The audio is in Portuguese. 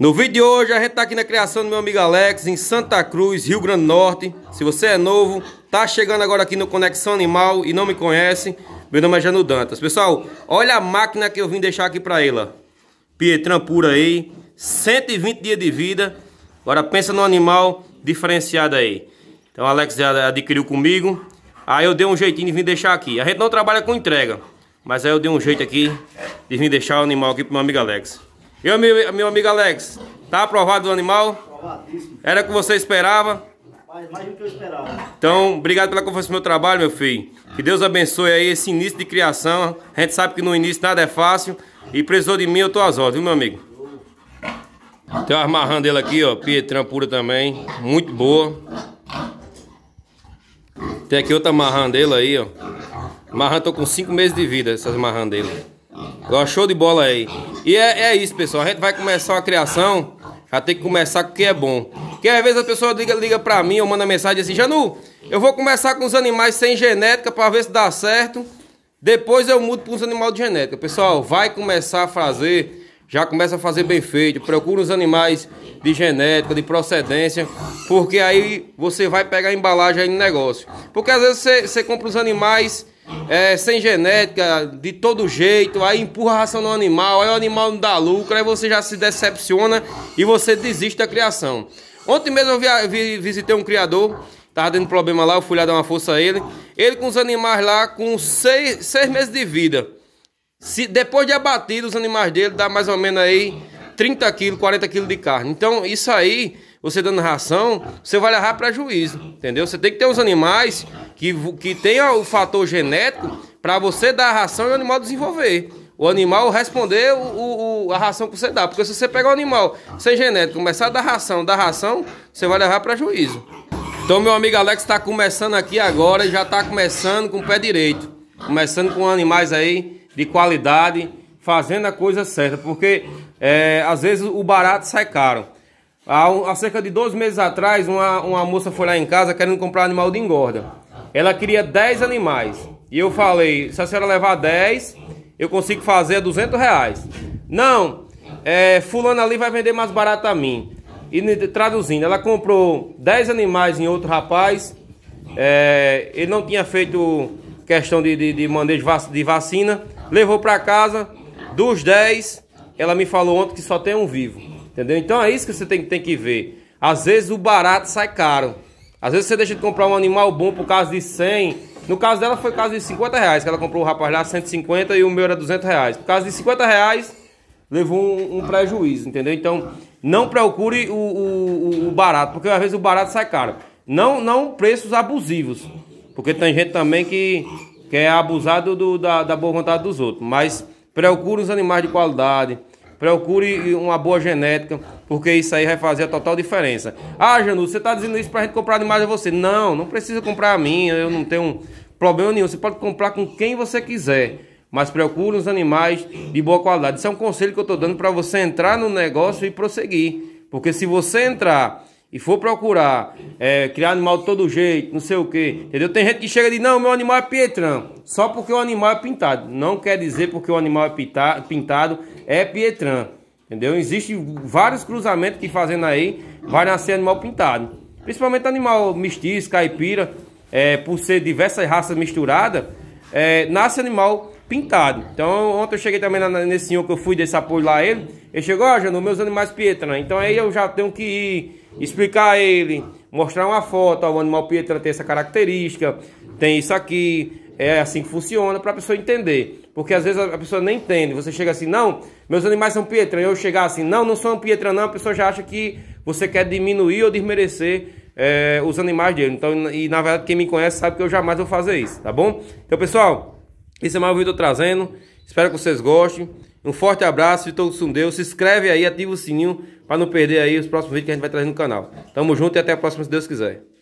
No vídeo de hoje a gente está aqui na criação do meu amigo Alex em Santa Cruz, Rio Grande do Norte. Se você é novo, tá chegando agora aqui no Conexão Animal e não me conhece, meu nome é Janu Dantas. Pessoal, olha a máquina que eu vim deixar aqui para ela. Pietran pura aí, 120 dias de vida. Agora pensa no animal diferenciado aí. Então o Alex já adquiriu comigo. Aí eu dei um jeitinho de vir deixar aqui. A gente não trabalha com entrega, mas aí eu dei um jeito aqui de vir deixar o animal aqui pro meu amigo Alex. E meu, meu amigo Alex, tá aprovado o animal? Aprovadíssimo. Era o que você esperava? Mais, mais do que eu esperava. Então, obrigado pela confiança no meu trabalho, meu filho. Que Deus abençoe aí esse início de criação. A gente sabe que no início nada é fácil. E precisou de mim, eu tô às horas, viu, meu amigo? Tem umas marrãs dele aqui, ó. Pietrã pura também. Muito boa. Tem aqui outra marrã dele aí, ó. Marrã, tô com 5 meses de vida, essas marrã dele. Ó, show de bola aí. E é, é isso, pessoal. A gente vai começar uma criação. Já tem que começar com o que é bom. Porque às vezes a pessoa liga, liga pra mim ou manda mensagem assim, Janu, eu vou começar com os animais sem genética pra ver se dá certo. Depois eu mudo para uns animais de genética. Pessoal, vai começar a fazer, já começa a fazer bem feito. Procura os animais de genética, de procedência, porque aí você vai pegar a embalagem aí no negócio. Porque às vezes você, você compra os animais é, sem genética, de todo jeito, aí empurra a ração no animal, aí o animal não dá lucro, aí você já se decepciona e você desiste da criação. Ontem mesmo eu via, vi, visitei um criador, tava dando problema lá, eu fui lá dar uma força a ele. Ele com os animais lá, com seis, seis meses de vida. Se, depois de abatido, os animais dele dá mais ou menos aí 30 quilos, 40 quilos de carne. Então, isso aí, você dando ração, você vai levar prejuízo, entendeu? Você tem que ter os animais que, que tem o fator genético para você dar a ração e o animal desenvolver. O animal responder o, o, o, a ração que você dá. Porque se você pegar o animal sem genético, começar a dar ração, dar ração, você vai levar juízo Então, meu amigo Alex está começando aqui agora e já está começando com o pé direito. Começando com animais aí de qualidade, fazendo a coisa certa. Porque é, às vezes o barato sai caro. Há, há cerca de dois meses atrás, uma, uma moça foi lá em casa querendo comprar animal de engorda. Ela queria 10 animais. E eu falei, se a senhora levar 10, eu consigo fazer 200 reais. Não, é, fulano ali vai vender mais barato a mim. E traduzindo, ela comprou 10 animais em outro rapaz. É, ele não tinha feito questão de, de, de manejo de vacina. Levou para casa. Dos 10, ela me falou ontem que só tem um vivo. Entendeu? Então é isso que você tem, tem que ver. Às vezes o barato sai caro. Às vezes você deixa de comprar um animal bom por causa de 100. No caso dela foi por causa de 50 reais, que ela comprou o rapaz lá 150 e o meu era 200 reais. Por causa de 50 reais, levou um, um prejuízo, entendeu? Então, não procure o, o, o, barato, porque às vezes o barato sai caro. Não, não preços abusivos, porque tem gente também que quer é abusar do, do, da, da boa vontade dos outros. Mas procure os animais de qualidade, procure uma boa genética porque isso aí vai fazer a total diferença. Ah, Janu, você está dizendo isso para a gente comprar demais a você. Não, não precisa comprar a mim, eu não tenho problema nenhum. Você pode comprar com quem você quiser, mas procure os animais de boa qualidade. Isso é um conselho que eu estou dando para você entrar no negócio e prosseguir. Porque se você entrar e for procurar é, criar animal de todo jeito, não sei o que, entendeu? Tem gente que chega e diz, não, meu animal é pietrão, só porque o animal é pintado. Não quer dizer porque o animal é pintado é pietrão. Entendeu? Existem vários cruzamentos que fazendo aí vai nascer animal pintado. Principalmente animal mestiço, caipira, é, por ser diversas raças misturadas, é, nasce animal pintado. Então ontem eu cheguei também nesse senhor que eu fui desse apoio lá ele. Ele chegou, ó, oh, Janu, meus animais Pietra. Né? Então aí eu já tenho que ir explicar a ele, mostrar uma foto, ó, o animal Pietra tem essa característica, tem isso aqui é assim que funciona para a pessoa entender. Porque às vezes a pessoa nem entende. Você chega assim, não, meus animais são E Eu chegar assim, não, não sou um pietra, não. A pessoa já acha que você quer diminuir ou desmerecer é, os animais dele. Então, e na verdade, quem me conhece sabe que eu jamais vou fazer isso, tá bom? Então, pessoal, esse é mais um vídeo trazendo. Espero que vocês gostem. Um forte abraço e todos com Deus. Se inscreve aí, ativa o sininho para não perder aí os próximos vídeos que a gente vai trazer no canal. Tamo junto e até a próxima, se Deus quiser.